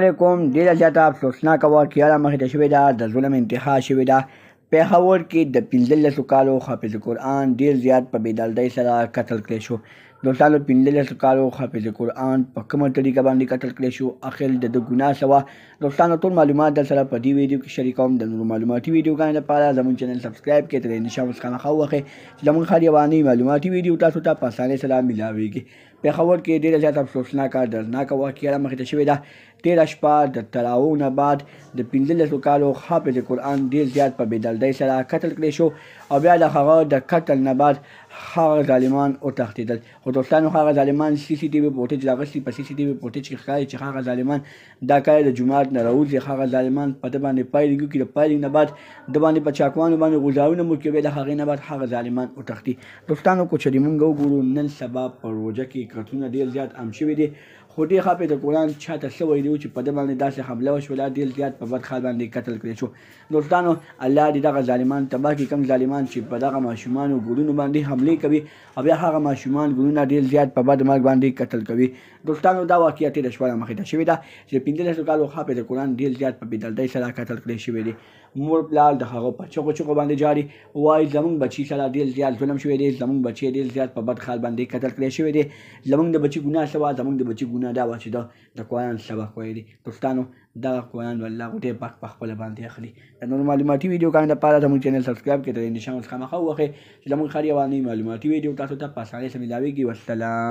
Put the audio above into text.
علیکم ډیره زیاته افسوسناکه واقعه رامخې ته شوې ده د ظلم انتها شوې ده پېښور کې د پنځلسو کالو حافظ قرآن ډېر زیات په بېدردۍ سره قتل کړی شو د کال پنځلس کالو حافظ قرآن په کومه طریقه باندې قتل کړی شو اخر د د ګناه سوا دوستانو ټول معلومات در سره په دې ویډیو کې شریکوم د نور معلوماتي ویډیوګانو لپاره زموږ چینل سبسکرایب کړئ ترې نشه اوس خانه خو وخه زموږ خالي وانی معلوماتي ویډیو تاسو ته په اسانه سره ملاويږي پیښور کې ډیره زیاته افسوسناکه دردناکه واقعه رامخې ته شوې ده تیره شپه د تراو نه بعد د پنځلسو کالو حافظ قرآن ډیر زیات په بېدردۍ سره قتل کړی شو او بیا د هغه د قتل نه بعد هغه ظالمان او تښتیدل خو دوستانو هغه ظالمان سی سی ټي وي فوټیج راغستي په سی سی ټي وي فوټیج کې ښکاري چې هغه ظالمان دا کار د جماعت نه راوځي هغه ظالمان په د باندې پایلګو کې د پایلګ نه بعد د باندې په چاکوانو باندې غوځاونه مو کې د هغه نه بعد هغه ظالمان او تښتي دوستانو کو چې مونږ وګورو نن سبا په روزه کې کټونه ډیر زیات عام شوي دي خو دې خاپې د قرآن چاته سوی دی چې په دې باندې داسې حمله وشوله ډېر زیات په بد خال باندې قتل کړی شو دوستانو الله دې دغه ظالمان تباه کړي کوم ظالمان چې په دغه ماشومانو ګورونو باندې حمله کوي او بیا هغه ماشومان ګلونه ډیر زیات په بد مرګ باندې قتل کوي دوستانو دا واقعیت د شواله مخې ته شوې ده چې 15 کالو خاپې د قران ډیر زیات په بدلدای سره قتل کړي شوې دي مور بلال د هغه په چغو چغو باندې جاری وای زمون بچی سره ډیر زیات ظلم شوې دي زمون بچی ډیر زیات په بد خال باندې قتل کړي شوې دي زمون د بچی ګناه سوا زمون د بچی ګناه دا واچي دا د قران سبق وایي دوستانو دا قران والله ډېر پاک په خپل باندې اخلي نور معلوماتي ویډیو کانه لپاره زموږ چینل سبسکرایب کړئ ان شاء الله خامخا وخه چې زموږ خاري وانه معلوماتي ویډیو تاسو ته په اسانۍ سره ملاویږي والسلام